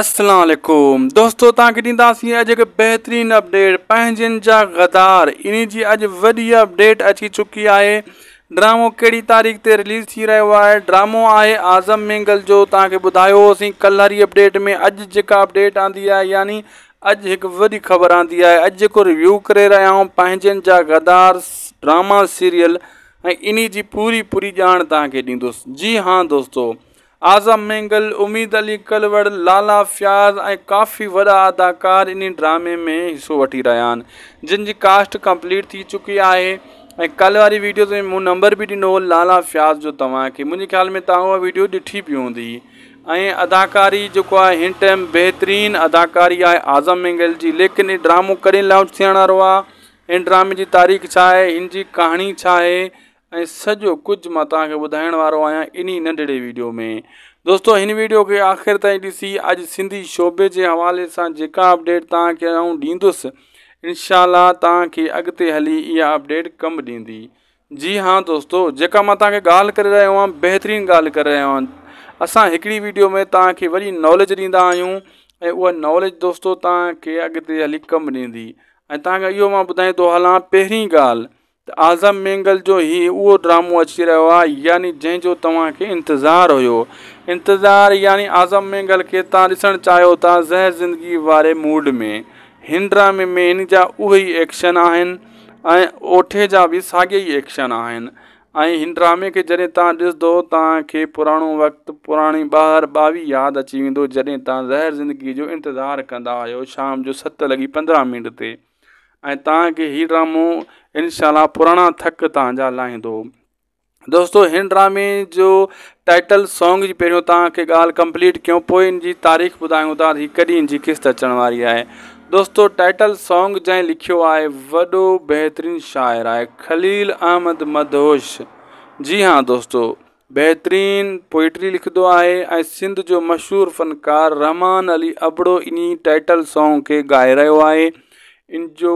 السلام علیکم دوستو تاسی بہترین اپڈیٹ پہنار ان جی وی اپیٹ اچھی چکی ہے ڈرامو کہڑی تاریخ ریلیز کی روایے ڈراموں آزم میںگل جو تا بدھا سی کل ہی اپڈیٹ میں اج جا اپٹ آدی ہے یعنی اج ایک ویڈی خبر آدھی ہے اج ریو کرے رہا ہاں ہوں غدار ڈراما سیریل ان جی پوری پوری جان تاس جی ہاں دوستوں आज़म मेंगल उमीद अली कलवड़ लाला फ्याज़ ए काफ़ी वा अदाकार इन ड्रामे में हिस्सों वी रहा आहिनि जिन कास्ट कंप्लीट थी चुकी है ए कल वाली वीडियो से मु नंबर भी ॾिनो लाला फ्याज जो तव्हांखे मुंहिंजे ख़्याल में तव्हां उहा वीडियो ॾिठी पई हूंदी अदाकारी जो आहे हिन टाइम बेहतरीन अदाकारी है आज़म मेंगल की लेकिन इहो ड्रामो कॾहिं लाउच थियण ड्रामे की तारीख़ छा है इनकी कहानी छा है ऐं सॼो कुझु मां तव्हांखे ॿुधाइण वारो आहियां इन नंढिड़े वीडियो में दोस्तो हिन वीडियो खे आख़िर ताईं ॾिसी अॼु सिंधी शोबे जे हवाले सां जेका अपडेट तव्हांखे ऐं ॾींदुसि इनशा तव्हांखे अॻिते हली इहा अपडेट कमु ॾींदी जी हा दोस्तो जेका मां तव्हांखे ॻाल्हि करे रहियो आहियां बहितरीनु ॻाल्हि करे रहियो आहियां असां हिकिड़ी वीडियो में तव्हांखे वरी नॉलेज ॾींदा आहियूं ऐं उहा नॉलेज दोस्तो तव्हांखे अॻिते हली कमु ॾींदी ऐं तव्हांखे इहो मां ॿुधाईंदो हलां पहिरीं ॻाल्हि त आज़म मेंगल जो ई उहो ड्रामो अची रहियो आहे यानि जंहिंजो तव्हांखे इंतज़ारु हुयो इंतज़ारु यानी आज़म मेंगल खे तव्हां ॾिसणु चाहियो था ज़हर ज़िंदगी वारे मूड में हिन ड्रामे में हिन जा उहेई एक्शन आहिनि ऐं ओठे जा बि साॻिया ई एक्शन आहिनि ऐं हिन ड्रामे खे जॾहिं तव्हां ॾिसंदो तव्हांखे पुराणो वक़्तु पुराणी ॿाहरि ॿावीह यादि अची वेंदो जॾहिं तव्हां ज़हर ज़िंदगी जो इंतज़ारु कंदा आहियो शाम जो सत लॻी पंद्रहं मिंट ते تا کہ یہ ڈرامو ان شاء اللہ پرانا تھک تاج لہ دو دور ڈرامے جو ٹائٹل سانگ کی پہل کمپلیٹ کوں پہ ان کی تاریخ بدائوں تھی کدی قسط اچن والی ہے دوستوں ٹائٹل سانگ جن لکھ وترین شاعر ہے خلیل احمد مدھوش جی ہاں دوستو بہترین پوئٹری لکھ دو سو مشہور فنکار رحمان علی ابڑو انہیں ٹائٹل سانگ کے گائے رو ان جو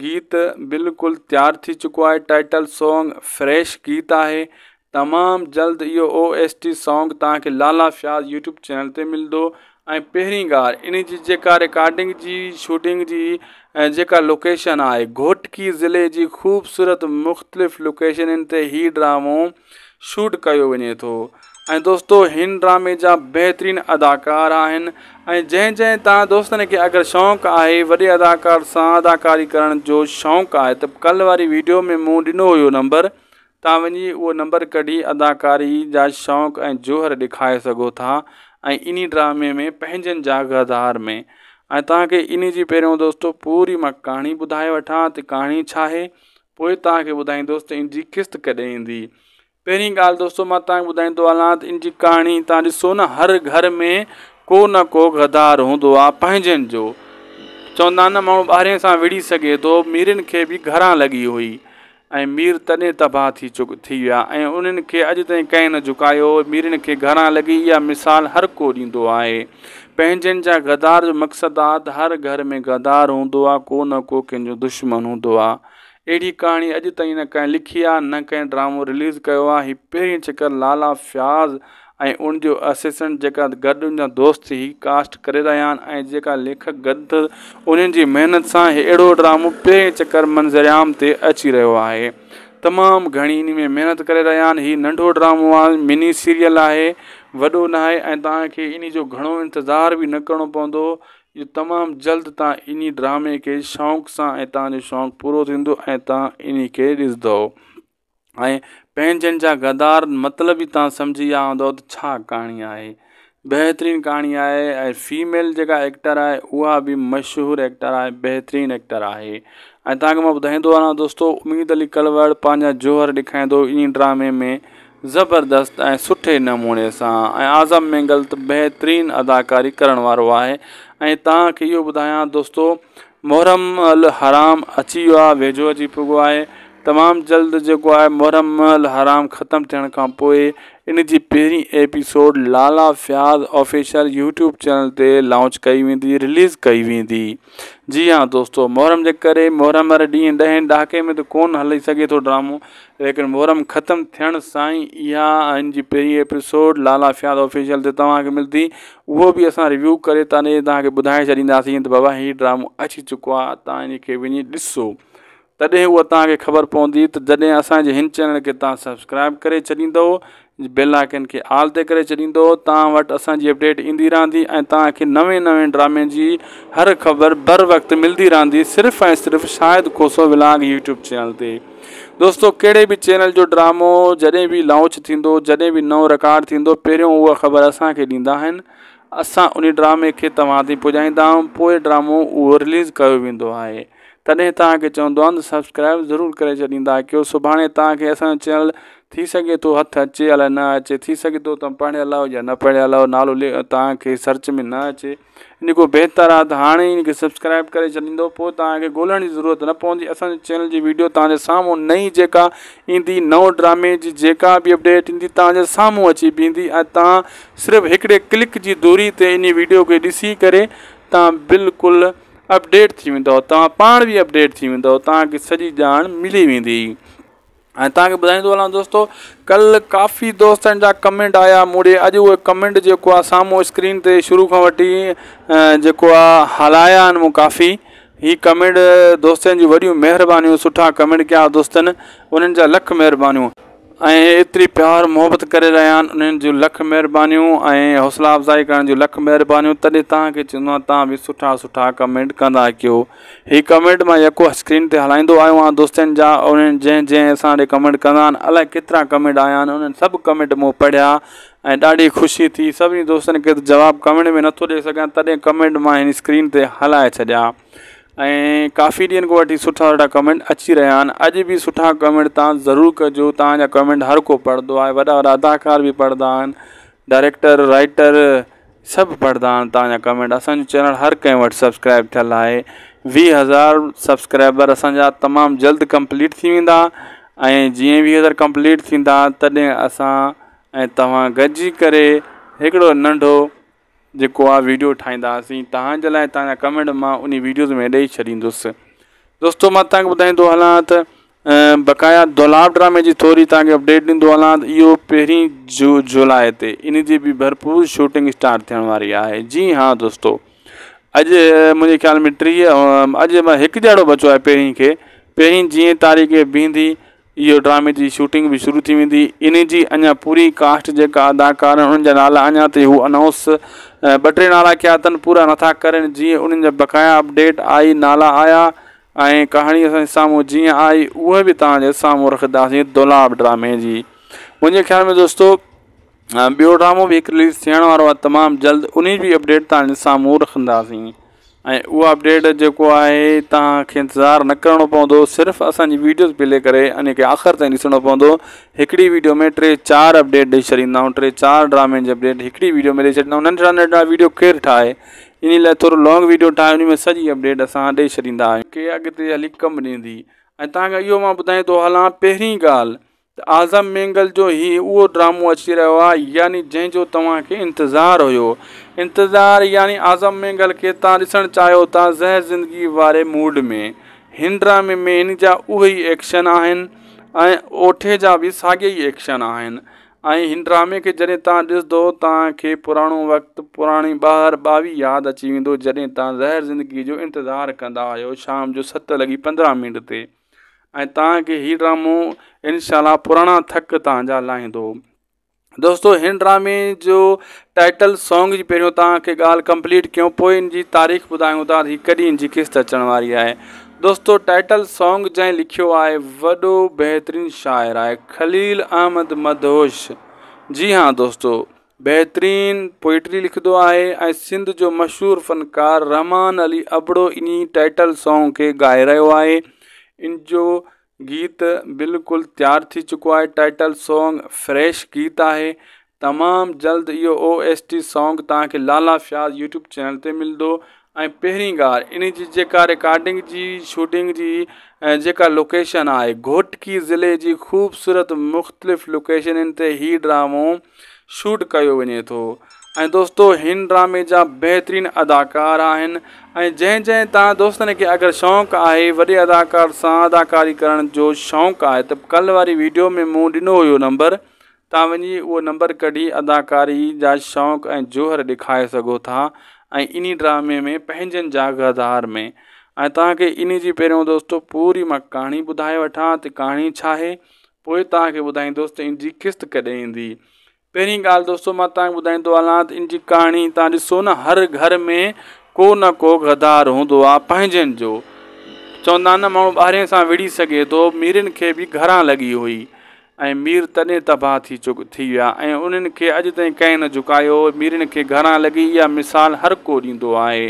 گیت بالکل تیار تھی چکو ہے ٹائٹل سانگ فریش گیت ہے تمام جلد یہ او ایس ٹی سانگ تا لالا فیاض یوٹوب چینل ملد اور پہ انڈنگ کی شوٹنگ کی جی، جکا لوکیشن آئے گھوٹکی ضلع کی جی خوبصورت مختلف لوکیشن سے ہی ڈرام شوٹ کیا وجے تو ऐं दोस्तो हिन ड्रामे जा बहितरीनु अदाकार आहिनि ऐं जंहिं जंहिं तव्हां दोस्तनि खे अगरि शौक़ु आहे वॾे अदाकार सां अदाकारी करण जो शौक़ु आहे त कल्ह वारी वीडियो में मूं ॾिनो हुयो नंबर तव्हां वञी उहो नंबर कढी अदाकारी जा शौक़ु ऐं जोहर ॾेखाए सघो था ऐं इन ड्रामे में पंहिंजनि जागदार में ऐं तव्हांखे इन जी पहिरियों दोस्तो पूरी मां कहाणी ॿुधाए वठां त कहाणी छा आहे पोइ तव्हांखे दोस्त इन जी क़िस्त कॾहिं पहिरीं ॻाल्हि दोस्तो मां तव्हांखे ॿुधाईंदो हलां त इन जी कहाणी तव्हां ॾिसो न हर घर में को न को गदार हूंदो आहे पंहिंजनि जो चवंदा आहिनि न माण्हू ॿारहें सां विढ़ी सघे थो मीरनि खे बि घरां लॻी हुई ऐं मीर तॾहिं तबाह थी चुक थी विया ऐं उन्हनि खे अॼु ताईं कंहिं न झुकायो मीरनि खे घरां लॻी इहा मिसाल हर को ॾींदो आहे पंहिंजनि जा गदार जो मक़सदु आहे त हर घर में गदार हूंदो आहे को न को कंहिंजो दुश्मन हूंदो आहे अहिड़ी कहाणी अॼु ताईं न कंहिं लिखी आहे न कंहिं ड्रामो रिलीज़ कयो आहे हीअ पहिरीं चकर लाला फ्याज़ ऐं उनजो असिस्टेंट जेका गॾु उन जा दोस्त ई कास्ट करे रहिया आहिनि ऐं जेका लेखक गद उन्हनि जी महिनत सां ही अहिड़ो ड्रामो पहिरें चकर मंज़रियाम ते अची रहियो आहे तमामु घणी इन में महिनत करे रहिया आहिनि हीउ नंढो ड्रामो आहे मिनी सीरियल आहे वॾो न आहे ऐं तव्हांखे इन जो घणो इंतज़ारु बि न करिणो पवंदो یہ تمام جلد انہی ڈرامے کے شوق سے شوق پورا تین کے ڈسدو پینا غدار مطلب ہی تم سمجھی گیا ہوں کہانی بہترین کہانی ہے فیمل جا ایکٹر ہے وہ بھی مشہور ایکٹر ہے بہترین ایکٹر ہے تا بدائی ہو رہا دوستوں امید علی کلوڑا جوہر دکھائیو انامے میں ज़बरदस्त ऐं सुठे नमूने सां ऐं आज़म में गल्त त बहितरीनु अदाकारी करणु वारो आहे ऐं तव्हांखे इहो ॿुधायां दोस्तो मोहरम अल हराम अची वियो आहे वेझो अची पुॻो आहे तमामु जल्द जेको आहे अल हराम ख़तमु थियण खां पोइ इन जी पहिरीं episode Lala Fayaz official YouTube channel ते लॉन्च कई वेंदी रिलीज़ कई वेंदी جی ہاں دوستو محرم کے کر دہ میں تو کون ہل سکے تو ڈرام لیکن موہرم ختم تھے سائنج پہ ایپیسوڈ لالا فیاد آفیشل تک ملتی او بھی ریویو کرائے چھ بابا یہ ڈرام اچھی چُکو تین کے ویسو تا خبر پہنتی جدیں چینل کے تعلیم سبسکرائب کر دی بلائکن کے آلتے کردہ تٹ اب جی اپڈیٹ عدی رہی تا نئے ڈرام کی جی ہر خبر بر وقت ملتی رہی سرف این صرف شاید کوسو ولاگ یوٹیوب چینل تیں دیڑے بھی بھی بھی بین ڈرام جدیں بھی لانچ کو جدیں بو رکارڈ کو پیریں وہ خبر اصانی ڈیند اصان ان ڈرامے کے تا تی پجائندا پویھیں ڈرام ورلیز کیا وید ہے تیں تا چند سبسکرائب ضرور سیے تاکہ اصل چینل थी सघे थो हथु अचे अलाए न अचे थी सघे थो तव्हां पढ़ियल हायो या न पढ़ियल हायो नालो तव्हांखे सर्च में न अचे इन को बहितरु आहे त हाणे ई सब्सक्राइब करे छॾींदो पोइ तव्हांखे ॻोल्हण जी ज़रूरत न पवंदी असांजे चैनल जी वीडियो तव्हांजे साम्हूं नई जेका ईंदी नओं ड्रामे जी जेका बि अपडेट ईंदी तव्हांजे साम्हूं अची बीहंदी ऐं तव्हां सिर्फ़ु हिकिड़े क्लिक जी दूरी ते इन वीडियो खे ॾिसी करे तव्हां बिल्कुलु अपडेट थी वेंदव तव्हां पाण बि अपडेट थी वेंदव तव्हांखे सॼी ॼाण मिली वेंदी ऐं तव्हांखे ॿुधाईंदो हलां दोस्तो कल्ह काफ़ी दोस्तनि जा कमेंट आया मूड़े अॼु उहे कमेंट जेको आहे साम्हूं स्क्रीन ते शुरू खां वठी जेको आहे हलाया आहिनि मूं काफ़ी ही कमेंड दोस्तनि जूं वॾियूं महिरबानी सुठा कमेंट कया दोस्तनि उन्हनि जा ऐं एतिरी प्यारु محبت करे रहिया आहिनि उन्हनि जूं लखु महिरबानी ऐं हौसला अफ़ज़ाई करण जूं लखु महिरबानी तॾहिं तव्हांखे चवंदो आहियां तव्हां बि सुठा सुठा कमेंट कंदा कयो हीउ कमेंट मां यको स्क्रीन ते हलाईंदो आयो आहियां दोस्तनि जा उन्हनि जंहिं जंहिं असां ॾे कमेंट कंदा आहिनि अलाए केतिरा कमेंट आया आहिनि उन्हनि सभु कमेंट मूं पढ़िया ऐं ॾाढी ख़ुशी थी सभिनी दोस्तनि खे जवाबु कमेंट में नथो ॾेई सघां तॾहिं कमेंट मां हिन स्क्रीन ते हलाए ऐं काफ़ी ॾींहंनि खां वठी सुठा सुठा कमेंट अची रहिया आहिनि अॼु बि सुठा कमेंट तव्हां ज़रूरु कजो तव्हांजा कमेंट हर को पढ़ंदो आहे वॾा वॾा अदाकार बि पढ़ंदा आहिनि डायरेक्टर राइटर सभु पढ़ंदा आहिनि तव्हांजा कमेंट असांजो चैनल हर कंहिं वटि सब्सक्राइब थियल आहे वीह हज़ार सब्सक्राइबर असांजा तमामु जल्द कंप्लीट थी वेंदा ऐं जीअं बि कंप्लीट थींदा तॾहिं असां ऐं तव्हां गॾिजी جو ویڈیو ٹھائدیں تعلج لائے تاج کمنٹ ان ویڈیوز میں ڈے چڈ دو میں تا بائیو ہلانا تو بقایا دولاب ڈرامے کی تھوڑی تھی اپڈیٹ ڈیلو پہ جلائی تھی ان بھرپور شوٹنگ اسٹارٹ تھی ہے جی ہاں دوستوں اج میرے خیال میں ٹیر میں ایک جڑہ بچہ پہ پری جی تاریخ بیو ڈرامے کی شوٹنگ بھی شروع وی ان پوری کاسٹ جا کار انالا تو اوؤنس بٹ نالا کیاتن پورا نہ جی انا بقایا اپڈیٹ آئی نالا آیا کہانی ساموں جی آئی اوے بھی تعلیم ساموں رکھد دلاب ڈرامے کی مجھے خیال میں دوستو بیو ڈرام بھی ایک ریلیز تھوڑا تمام جلد ان اپڈیٹ تام رکھدی ऐं उहा अपडेट जेको आहे तव्हांखे इंतज़ारु न करिणो पवंदो सिर्फ़ु असांजी वीडियोस प्ले करे अने आख़िरि ताईं ॾिसणो पवंदो हिकिड़ी वीडियो में टे चारि अपडेट ॾेई छॾींदा आहियूं टे चारि ड्रामनि जी अपडेट हिकिड़ी वीडियो में ॾेई छॾींदा आहियूं नंढिड़ा नंढिड़ा वीडियो केरु ठाहे इन लाइ थोरो लॉन्ग वीडियो ठाहे उन में सॼी अपडेट असां ॾेई छॾींदा आहियूं के अॻिते हली कमु ॾींदी ऐं तव्हांखे इहो मां ॿुधाए थो हलां पहिरीं ॻाल्हि त आज़म मेंगल जो ई उहो ड्रामो अची रहियो आहे यानी जंहिंजो तव्हांखे इंतज़ारु हुयो इंतज़ारु यानी आज़म मेंगल खे तव्हां ॾिसणु चाहियो था ज़हर ज़िंदगी वारे मूड में हिन ड्रामे में हिन जा उहे ई एक्शन आहिनि ऐं ओठे जा बि साॻे ई एक्शन आहिनि ऐं हिन ड्रामे खे जॾहिं तव्हां ॾिसंदो तव्हांखे पुराणो वक़्तु पुराणी ॿाहिरि ॿावीह यादि अची वेंदो जॾहिं तव्हां ज़हर ज़िंदगी जो इंतज़ारु कंदा आहियो शाम जो सत लॻी पंद्रहं मिंट ते ای ڈو ان شاء اللہ پرانا تھک تاج لہ دو دور ڈرامے جو ٹائٹل سانگ پہ گال کمپلیٹ کوں پہ ان کی تاریخ بدائوں تاکہ کن کی قسط اچن والی ہے دوستوں ٹائٹل سانگ جن لکھ و بہترین شاعر ہے خلیل احمد مدھوش جی ہاں دوستو بہترین پوئٹری لکھ دو سو مشہور فنکار رحمان علی ابڑو انہیں ٹائٹل سانگ کے گائے رو ان جو گیت بالکل تیار تھی چکو تک ٹائٹل سانگ فریش گیت ہے تمام جلد یہ او ایس ٹی سانگ تا لالا فیاض یوٹوب چینل سے ملو پہ گال ان جی کا ریکارڈنگ کی جی، شوٹنگ کی جی، جا لوکیشن ہے گھوٹکی ضلع کی خوبصورت مختلف لوکیشن سے ہی ڈرام شوٹ کیا وجے تو ऐं दोस्तो हिन ड्रामे जा बहितरीनु अदाकार आहिनि ऐं जंहिं जंहिं तव्हां दोस्तनि खे अगरि शौक़ु आहे वॾे अदाकार सां अदाकारी करण जो शौक़ु आहे त कल्ह वारी वीडियो में मूं ॾिनो हुयो नंबर तव्हां वञी उहो नंबर कढी अदाकारी जा शौक़ु ऐं जोहर ॾेखारे सघो था ऐं इन ड्रामे में पंहिंजनि जाॻदार में ऐं तव्हांखे इन जी पहिरियों दोस्तो पूरी मां कहाणी ॿुधाए वठां त कहाणी छा आहे पोइ तव्हांखे दोस्त इनजी किस्त कॾहिं पहिरीं ॻाल्हि दोस्तो मां तव्हांखे ॿुधाईंदो हलां त इन जी कहाणी तव्हां ॾिसो न हर घर में को न को गदार हूंदो आहे पंहिंजनि जो चवंदा आहिनि न माण्हू ॿारहें सां विढ़ी सघे थो मीरनि खे बि घरां लॻी हुई ऐं मीर तॾहिं तबाह थी चुक थी विया ऐं उन्हनि खे अॼु ताईं कंहिं न झुकायो मीरनि खे घरां लॻी इहा मिसाल हर को ॾींदो आहे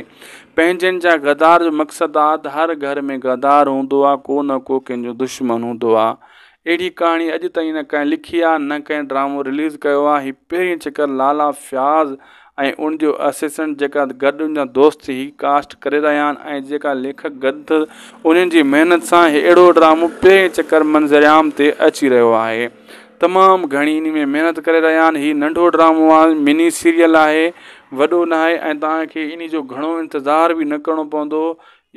पंहिंजनि जा गदार जो मक़सदु आहे त हर घर में गदार हूंदो आहे को न को कंहिंजो दुश्मन हूंदो आहे अहिड़ी कहाणी अॼु ताईं न कंहिं लिखी आहे न कंहिं ड्रामो रिलीज़ कयो आहे हीउ पहिरीं चकर लाला फ्याज़ ऐं उन जो असिस्टेंट जेका गॾु उन जा दोस्त ई कास्ट करे रहिया आहिनि ऐं जेका लेखक गद उन्हनि जी महिनत सां इहे अहिड़ो ड्रामो पहिरें चकर मंज़रियाम ते अची रहियो आहे तमामु घणी इन में महिनत करे रहिया आहिनि हीउ नंढो ड्रामो आहे मिनी सीरियल आहे वॾो न आहे ऐं तव्हांखे इन जो घणो इंतज़ारु बि न करिणो पवंदो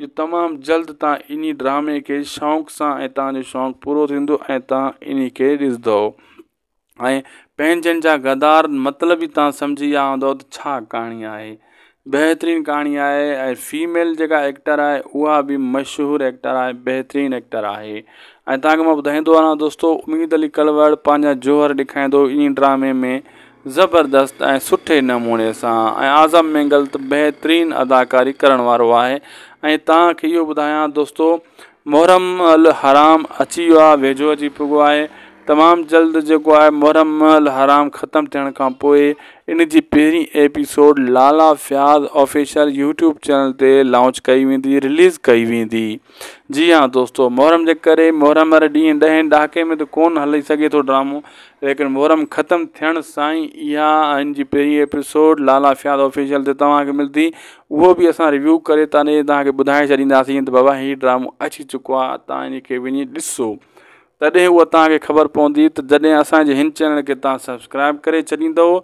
इहो तमामु जल्द तव्हां इन्हीअ ड्रामे खे शौक़ु सां ऐं तव्हांजो शौक़ु पूरो थींदो ऐं तव्हां इन्हीअ खे ॾिसंदव ऐं पंहिंजनि जा गदार मतिलबु ई तव्हां सम्झी विया हूंदव त छा कहाणी आहे बहितरीनु कहाणी आहे ऐं फीमेल जेका एक्टर आहे उहा बि मशहूरु एक्टर आहे बहितरीनु एक्टर आहे ऐं तव्हांखे मां ॿुधाईंदो आहियां दोस्तो उमेद अली कलवर पंहिंजा जोहर ॾेखारींदो इन्हीअ ड्रामे में ज़बरदस्त ऐं सुठे नमूने सां ऐं आज़म में गल्त बहितरीनु अदाकारी करणु वारो आहे ऐं तव्हांखे इहो ॿुधायां दोस्तो अल हराम अची वियो आहे वेझो अची पुॻो आहे تمام جلد جو موحرم حرام ختم تھے ان کی پہ episode Lala Fayaz official YouTube channel سے لانچ کئی وی ریلیز کی وی جی ہاں دوستو محرم کے کرمر ڈی دہ دہ میں تو کون ہل سکے تو ڈرام لیکن موحرم ختم تھے سائی یہاں ان کی پرین ایپسوڈ لالا فیاض آفیشیل تا ملتی وہ بھی اصل ریویو کرائے چی بابا یہ ڈرام اچھی چکو تین ڈسو تڈیو تا خبر پوندی تو جدید اے ان چینل کے تب سبسکرائب کر چھو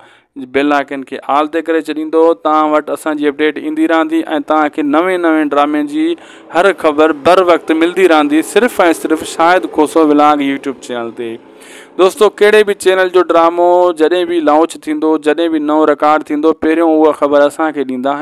بلائکن کے آل تے چھند تٹ اب اپڈیٹ عندی رہدی تا نئے ڈرام کی ہر خبر بر وقت ملتی رہی صرف این صرف شاید کوسو ولاگ یوٹوب چینل تھی دوستوں کے چینل جو ڈرام جدیں بھی لانچ جدہ بھی نو ریکارڈ تہوں وہ خبر ایندا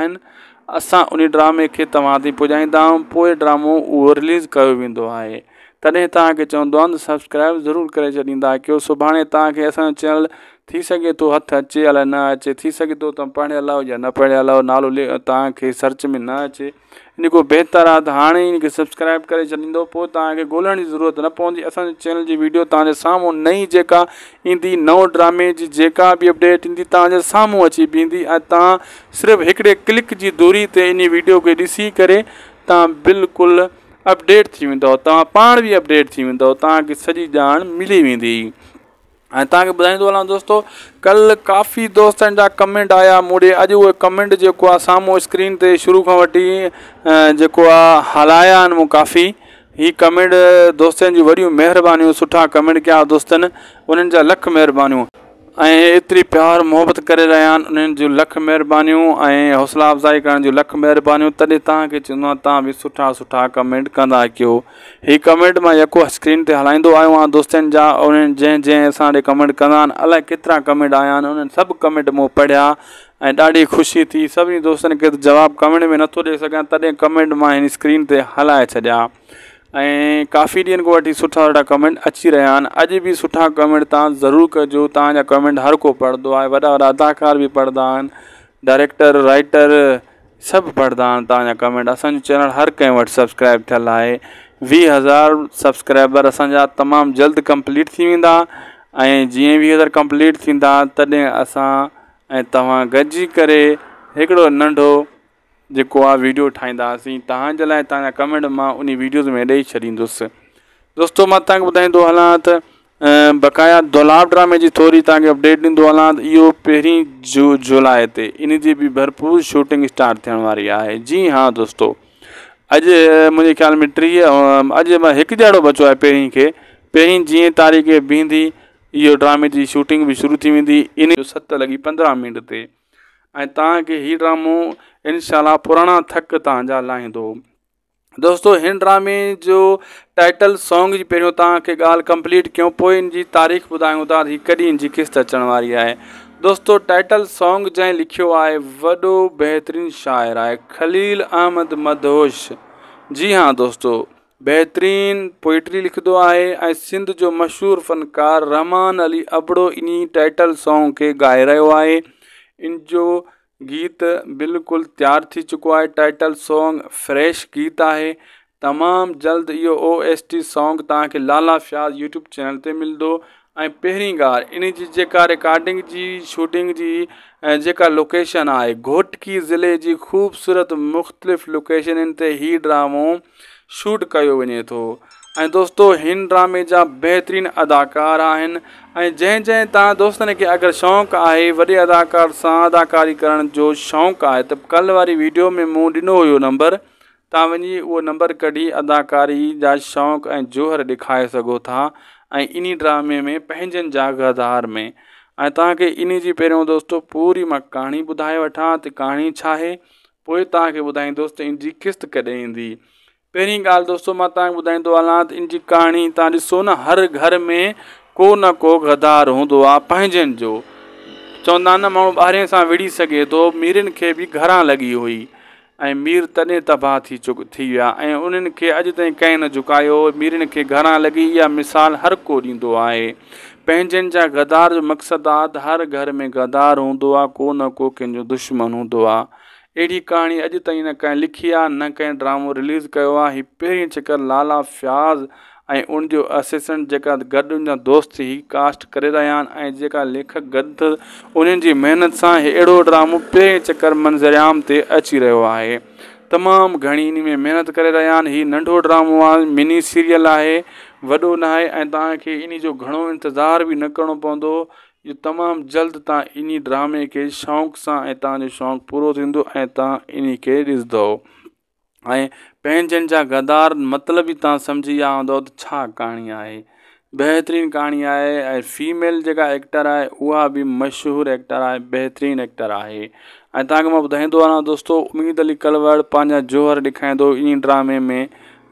اصا ان ڈرامے کے تعایت پجائی پورے ڈراموں وہ ریلیز کیا ویو ہے तॾहिं तव्हांखे चवंदो आहे सब्सक्राइब ज़रूरु करे छॾींदा कयो सुभाणे तव्हांखे असांजो चैनल थी सघे थो हथु अचे अलाए न अचे थी सघे थो तव्हां पढ़ियल हलो या न पढ़ियल आहियो नालो तव्हांखे सर्च में न अचे इन को बहितरु आहे त हाणे ई सब्सक्राइब करे छॾींदो पोइ तव्हांखे ॻोल्हण जी ज़रूरत न पवंदी असांजे चैनल जी वीडियो तव्हांजे साम्हूं नई जेका ईंदी नओ ड्रामे जी जेका बि अपडेट ईंदी तव्हांजे साम्हूं अची बींदी ऐं तव्हां सिर्फ़ु हिकिड़े क्लिक जी दूरी ते इन वीडियो खे ॾिसी करे तव्हां अपडेट थी वेंदव तव्हां पाण बि अपडेट थी वेंदव तव्हांखे सॼी ॼाण मिली वेंदी ऐं तव्हांखे ॿुधाईंदो हलां दोस्तो कल्ह काफ़ी दोस्तनि जा कमेंट आया मूड़े अॼु उहे कमेंट जेको आहे साम्हूं स्क्रीन ते शुरू खां वठी जेको आहे हलाया आहिनि मूं काफ़ी हीउ कमेंट दोस्तनि जूं वॾियूं महिरबानी सुठा कमेंट कया दोस्तनि उन्हनि जा ایتری پیار محبت کر رہا ان لکھ مہربانی اور حوصلہ افزائی کرنے کی لکھ مہربانی تڈی تا چاہیے تا بھی کمینٹ کدا کر یہ کمینٹ میں کو اسکرین ہلائی آیا دونوں جی جی سات کمینٹ کرمینٹ آیا ان سب کمنٹ مڑھیا خوشی تھی سی دوست کے جواب کمنٹ میں نت دے سکیں تڈ کمینٹ میں اسکرین تھی ہلائے چ ایفی ڈی ویسے کمینٹ اچھی رہا اج بھی سٹا کمینٹ تم ضرور کرجو تاج کمنٹ ہر کوئی پڑھوائے وڈا وا اداکار بھی پڑھا ڈائریکٹر رائٹر سب پڑھا تاج کمینٹ اب چینل ہر کن وٹ سبسکرائب ٹل ہے وی ہزار سبسکرائبر اب تمام جلد کمپلیٹ تین ایسے کمپلیٹ تا گی کرو ننڈو جو ویڈیو ٹھہراسیں تاج لائ کمنٹ ان ویڈیوز میں دے چکو میں تا بائیو ہلانا تو بقایا دولاب ڈرامے کی تھوڑی تھی اپڈیٹ ڈیلان یہ پہ جلائی تھی ان بھرپور شوٹنگ اسٹارٹ تھی ہے جی ہاں دوستو اج میرے خیال میں ٹیر میں ایک جڑہ بچہ پہ پری جی تاریخ بیو ڈرامے کی شوٹنگ بھی شروع تین ان ست لگی پندرہ منٹ تا کہ یہ ڈرامو ان شاء اللہ پرانا تھک تاج لہ دو دور ڈرامے جو ٹائٹل سانگ پہ کمپلیٹ کوں پہ ان کی تاریخ بدائیں کدی قسط اچن والی ہے دوستوں ٹائٹل سانگ جن لکھ و شاعر ہے خلیل احمد مدھوش جی ہاں دوستو بہترین پوئٹری لکھ دو سو مشہور فنکار رحمان علی ابڑو انہیں ٹائٹل سانگ کے گائے رو ان جو گیت بالکل تیار تھی چکو تک ٹائٹل سانگ فریش گیت ہے تمام جلد یہ او ایس ٹی سانگ تا لالا فیاض یوٹوب چینل پہ ملو پہ انکارڈنگ کی شوٹنگ کی جی، جکا لوکیشن آئے گھوٹکی ضلع کی جی خوبصورت مختلف لوکیشن سے ہی ڈرام شوٹ کیا وجے تو ऐं दोस्तो हिन ड्रामे जा बहितरीनु अदाकार आहिनि ऐं जंहिं जंहिं तव्हां दोस्तनि खे अगरि शौक़ु आहे वॾे अदाकार सां अदाकारी करण जो शौक़ु आहे त कल्ह वारी वीडियो में मूं ॾिनो हुयो नंबर तव्हां वञी उहो नंबर कढी अदाकारी जा शौक़ु ऐं जोहर ॾेखाए सघो था ऐं इन ड्रामे में पंहिंजनि जागदार में ऐं तव्हांखे इन जी पहिरियों दोस्तो पूरी मां कहाणी ॿुधाए वठां त कहाणी छा आहे पोइ तव्हांखे दोस्त इन जी क़िस्त कॾहिं पहिरीं ॻाल्हि दोस्तो मां तव्हांखे ॿुधाईंदो हलां त इन जी कहाणी तव्हां ॾिसो न हर घर में को न को गदार हूंदो आहे पंहिंजनि जो चवंदा आहिनि न माण्हू ॿाहिरे सां विढ़ी सघे थो मीरनि खे बि घरां लॻी हुई ऐं मीर तॾहिं तबाह थी चुक थी विया ऐं उन्हनि खे अॼु ताईं कंहिं न झुकायो मीरनि खे घरां लॻी इहा मिसाल हर को ॾींदो आहे पंहिंजनि जा गदार जो मक़सदु आहे त हर घर में गदार हूंदो आहे को न को कंहिंजो दुश्मन हूंदो आहे अहिड़ी कहाणी अॼु ताईं न कंहिं लिखी आहे न कंहिं ड्रामो रिलीज़ कयो आहे हीअ पहिरीं चकर लाला फ्याज़ ऐं उनजो असिस्टेंट जेका गॾु उन जा दोस्त ई कास्ट करे रहिया आहिनि ऐं जेका लेखक गॾु उन्हनि जी महिनत सां ही अहिड़ो ड्रामो पहिरें चकर मंज़रियाम ते अची रहियो आहे तमामु घणी इन में महिनत करे रहिया आहिनि हीउ नंढो ड्रामो आहे मिनी सीरियल आहे वॾो न आहे ऐं तव्हांखे इन जो घणो इंतज़ारु बि न करिणो पवंदो یہ تمام جلد تا انہی ڈرامے کے شوق سے شوق پورا تین کے ڈسدو گدار مطلب ہی تب سمجھی گیا ہوں تو کہانی ہے بہترین کہانی ہے فیمل جاٹر ہے وہ بھی مشہور ایکٹر ہے بہترین ایکٹر ہے تا بدائی آیا دوستوں امید علی کلوڑا جوہر لکھائیو انامے میں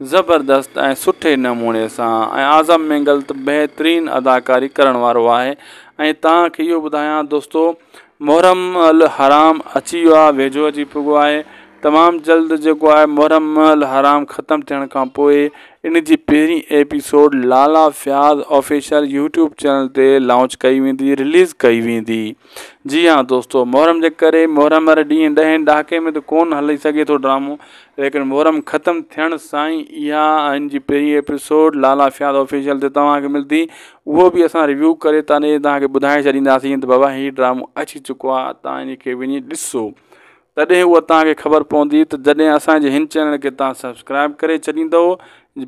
ज़बरदस्त ऐं सुठे नमूने सां ऐं आज़म में ग़लत बहितरीनु अदाकारी करणु वारो आहे ऐं तव्हांखे इहो ॿुधायां दोस्तो मोहर्रम अल हराम अची वियो आहे वेझो अची पुॻो आहे تمام جلد جو موحرم حرام ختم تھے ان کی پہن ایپس Lala Fayaz official YouTube channel سے لانچ کئی وی ریلیز کی وی جی ہاں دوستو مورم کے مورم ڈی دہ دہ میں تو کون ہل سکے تو ڈرامو لیکن محرم ختم تھے سائی یہاں پہ ایپسوڈ لالا فیاض آفیشیل سے تعلق ملتی وہ بھی اصل ریویو کر کے بدائے چھ بابا یہ ڈرام اچھی چُکو تین ویسو تڈی تا خبر پوندی تو جدید اے ان چینل کے تب سبسکرائب کردو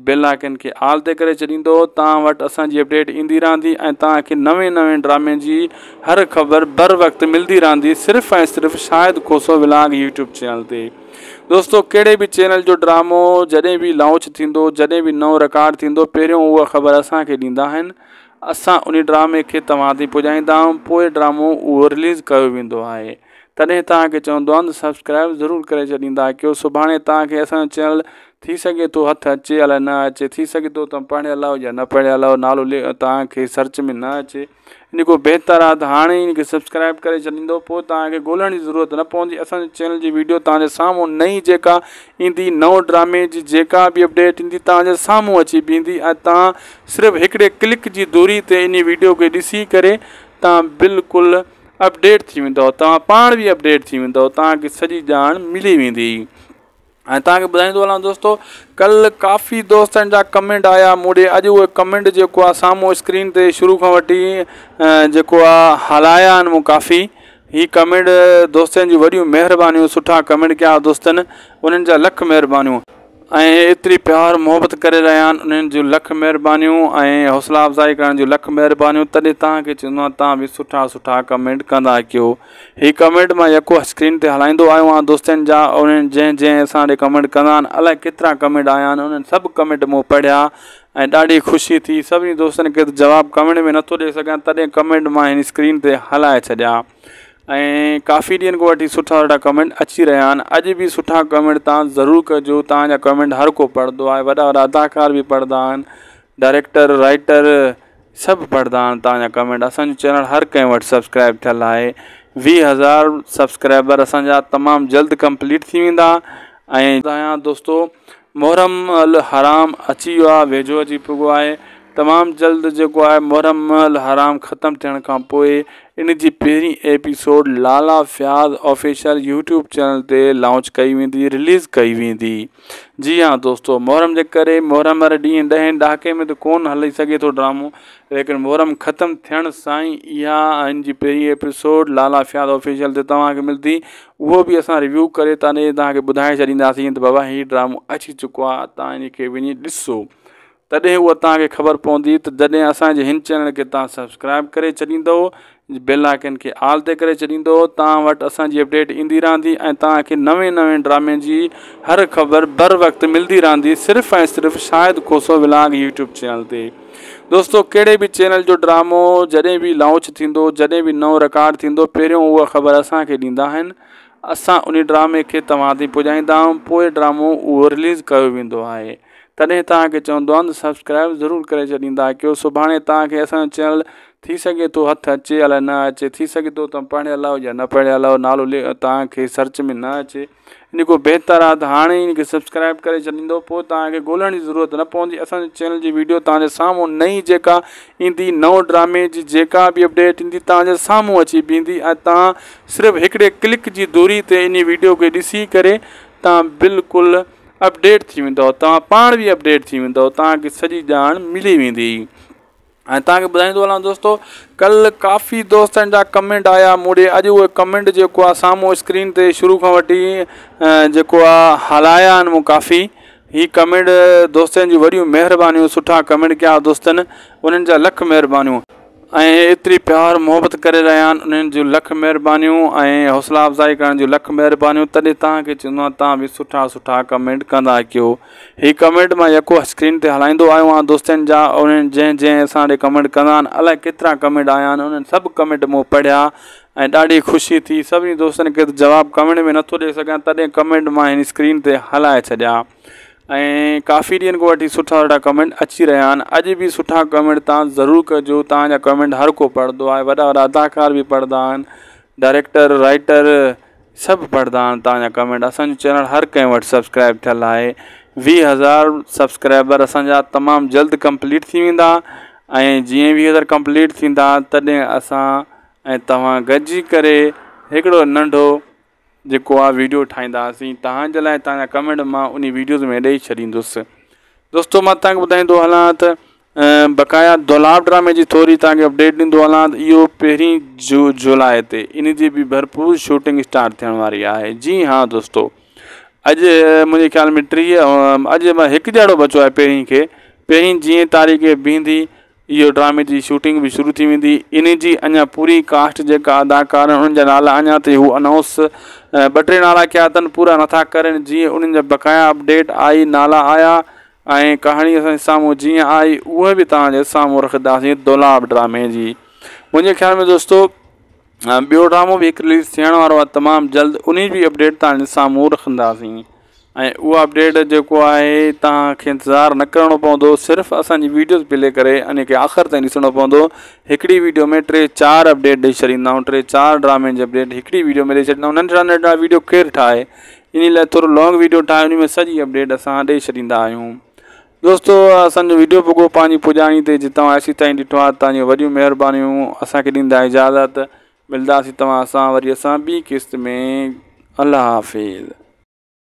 بلائکن کے آل تے چھند تٹ اب اپڈیٹ عدی رہی تا نئے ڈرام کی ہر خبر بر وقت ملتی رہی صرف صرف شاید کوسو ولاگ یو ٹوب چینل دوستوں کے چینل جو ڈرام جدیں بھی لانچ جدہ بھی نو ریکارڈ تہوں وہ خبر ایندا اصا ان ڈرامے کے تعا پاؤں پورے ڈرام او ریز کیا ویسے तॾहिं तव्हांखे चवंदो आहे त सब्सक्राइब ज़रूरु करे छॾींदा कयो सुभाणे तव्हांखे असांजो चैनल थी सघे थो हथु अचे अलाए न अचे थी सघे थो तव्हां पढ़ियल या न पढ़ियल हलायो नालो तव्हांखे सर्च में न अचे इन खां बहितरु आहे त हाणे सब्सक्राइब करे छॾींदो पोइ तव्हांखे ॻोल्हण जी ज़रूरत न पवंदी असांजे चैनल जी वीडियो तव्हांजे साम्हूं नई जेका ईंदी नओं ड्रामे जी जेका बि अपडेट ईंदी तव्हांजे साम्हूं अची बींदी ऐं तव्हां सिर्फ़ु हिकिड़े क्लिक जी दूरी ते इन वीडियो खे ॾिसी करे तव्हां अपडेट थी वेंदव तव्हां पाण बि अपडेट थी वेंदव तव्हांखे सॼी ॼाण मिली वेंदी ऐं तव्हांखे ॿुधाईंदो हलां दोस्तो कल्ह काफ़ी दोस्तनि जा कमेंट आया मूडे अॼु उहे कमेंट जेको आहे साम्हूं स्क्रीन ते शुरू खां वठी जेको आहे हलाया आहिनि मूं काफ़ी हीअ कमेंट दोस्तनि जूं वॾियूं महिरबानी सुठा कमेंट कया दोस्तनि उन्हनि जा लखु ऐं एतिरी प्यारु मोहबत करे रहिया आहिनि उन्हनि जूं ऐं हौसला अफ़ज़ाई करण जूं लखु महिरबानी तॾहिं तव्हांखे चवंदो आहियां तव्हां बि सुठा सुठा कमेंट कंदा कयो हीउ कमेंट मां यको स्क्रीन ते हलाईंदो आयो आहियां दोस्तनि जा उन्हनि जंहिं जंहिं असां ॾे कमेंट कंदा आहिनि अलाए केतिरा कमेंट आया आहिनि उन्हनि सभु कमेंट मूं पढ़िया ऐं ॾाढी ख़ुशी थी सभिनी दोस्तनि खे जवाबु कमेंट में नथो ॾेई सघां तॾहिं कमेंट मां हिन स्क्रीन ते हलाए ऐं काफ़ी ॾींहंनि खां वठी सुठा सुठा कमेंट अची रहिया आहिनि अॼु बि सुठा कमेंट तव्हां ज़रूरु कजो तव्हांजा कमेंट हर को पढ़ंदो आहे वॾा वॾा अदाकार बि पढ़ंदा आहिनि डायरेक्टर राइटर सभु पढ़ंदा आहिनि तव्हांजा कमेंट असांजो चैनल हर कंहिं वटि सब्सक्राइब थियल आहे वीह हज़ार सब्सक्राइबर असांजा तमामु जल्द कंप्लीट थी वेंदा ऐं दोस्तो मोहरम अल हराम अची वियो आहे वेझो अची पुॻो आहे तमामु जल्द जेको आहे मोहरमल हराम ख़तमु थियण खां पोइ इन जी पहिरीं episode Lala Fayaz official YouTube channel ते लॉन्च कई वेंदी रिलीज़ कई वेंदी जी हा दोस्तो मुहरम जे करे मुहरम ॾींहुं ॾहें ॾहाके में त कोन्ह हली सघे थो ड्रामो लेकिन मुहरम ख़तमु थियण साईं इहा इन जी पहिरीं एपिसोड लाला फ्याज़ ऑफिशियल ते तव्हांखे मिलंदी उहो बि असां रिव्यू करे तव्हां ॾे तव्हांखे ॿुधाए छॾींदासीं त बाबा हीउ ड्रामो अची चुको आहे तव्हां इन वञी ॾिसो تڈی تا خبر پوندی جدید اے ان چینل کے تب سبسکرائب کردو بلائکن کے آلتے چھو تٹ اب اپڈیٹ عدی رہی تا نئے ڈرام کی ہر خبر بر وقت ملتی رہی صرف صرف شاید کوسو ولاگ یوٹوب چینل پہ دوستوں کے بھی چینل جو ڈرام جدیں بھی لانچ جدہ بھی نو ریکارڈ تہوں وہ خبر ایندا اصا ان ڈرامے کے تعا پجائی پورے ڈرام او ریز کیا ویسے तॾहिं तव्हांखे चवंदो आहे त सब्सक्राइब ज़रूरु करे छॾींदा कयो सुभाणे तव्हांखे असांजो चैनल थी सघे थो हथु अचे अलाए न अचे थी सघे थो त पढ़ियल हलो या न पढ़ियल हलायो नालो लि तव्हांखे सर्च में न अचे इन खां बहितरु आहे त हाणे इनखे सब्सक्राइब करे छॾींदो पोइ तव्हांखे ॻोल्हण जी ज़रूरत न पवंदी असांजे चैनल जी वीडियो तव्हांजे साम्हूं नई जेका ईंदी नओं ड्रामे जी जेका बि अपडेट ईंदी तव्हांजे साम्हूं अची बीदी ऐं तव्हां हिकिड़े क्लिक जी दूरी ते इन वीडियो खे ॾिसी करे तव्हां अपडेट थी वेंदव तव्हां पाण बि अपडेट थी वेंदव तव्हांखे सॼी ॼाण मिली वेंदी ऐं तव्हांखे ॿुधाईंदो हलां दोस्तो कल्ह काफ़ी दोस्तनि जा कमेंट आया मूडे अॼु उहे कमेंट जेको आहे साम्हूं स्क्रीन ते शुरू खां वठी जेको आहे हलाया आहिनि मूं काफ़ी हीअ कमेंट दोस्तनि जूं वॾियूं महिरबानी सुठा कमेंट कया दोस्तनि उन्हनि जा लखु महिरबानी ایتری پیار محبت کر رہا ان لکھ مہربانی اور حوصلہ افزائی کرنے لکھ مہربانی تڈی تا چاہیے تا بھی کمینٹ کدا کر یہ کمینٹ میں اسکرین ہلائی آیا دونوں جی جی اصل کمینٹ کرمنٹ آیا سب کمنٹ وہ پڑھیا خوشی تھی سبھی دوست کمنٹ میں نت دے سکیں تڈ کمینٹ میں اسکرین ہلائ چ ऐं काफ़ी ॾींहंनि खां वठी सुठा सुठा कमेंट अची रहिया आहिनि अॼु बि सुठा कमेंट तव्हां ज़रूरु कजो तव्हांजा कमेंट हर को पढ़ंदो आहे वॾा वॾा अदाकार बि पढ़ंदा आहिनि डायरेक्टर राइटर सभु पढ़ंदा आहिनि तव्हांजा कमेंट असांजो चैनल हर कंहिं वटि सब्सक्राइब थियल आहे वीह हज़ार सब्सक्राइबर असांजा तमामु जल्द कंप्लीट थी वेंदा ऐं जीअं बि कंप्लीट थींदा तॾहिं असां ऐं तव्हां गॾिजी جو ویڈیو ٹھائد تاج کمنٹ میں ان ویڈیوز میں ڈے چڈیس دوستوں میں تا بائیو ہلانا تو بقایا دولاب ڈرامے کی تھوڑی تھی اپڈیٹ ڈیلو پہ جلائی تھی ان بھرپور شوٹنگ اسٹارٹ تھی ہے جی ہاں دوستوں اج مجھے خیال میں ٹیر میں ایک جڑہ بچو ہے پہن کے پری جی تاریخ بیو ڈرامے کی شوٹنگ بھی شروع کی وی ان پوری کاسٹ اداکار ان کا نالا تو وہ اوس بٹ نالا قیاتن پورا نہ جی ان بقایا اپڈیٹ آئی نالا آیا کہانی ساموں جی آئی اوے بھی تام رکھدی دولاب ڈرامے کی مجھے خیال میں دوستوں بیو ڈرام بھی ایک ریلیز تھوڑا تمام جلد ان اپڈیٹ تام رکھدی ऐं उहा अपडेट जेको आहे तव्हांखे इंतज़ारु न करिणो पवंदो सिर्फ़ु असांजी वीडियोस प्ले करे अने आख़िरि ताईं ॾिसणो पवंदो हिकिड़ी वीडियो में टे चारि अपडेट ॾेई छॾींदा आहियूं टे चारि ड्रामेनि जी अपडेट हिकिड़ी वीडियो में ॾेई छॾींदा आहियूं वीडियो केरु ठाहे इन लाइ थोरो लॉन्ग वीडियो ठाहे उन में सॼी अपडेट असां ॾेई छॾींदा आहियूं दोस्तो असांजो वीडियो भुगो पंहिंजी पुॼाणी ते जितां असीं ताईं ॾिठो आहे तव्हांजी वॾियूं असांखे ॾींदा इजाज़त मिलंदासीं तव्हां असां वरी असां ॿी में अलाह हाफ़िज़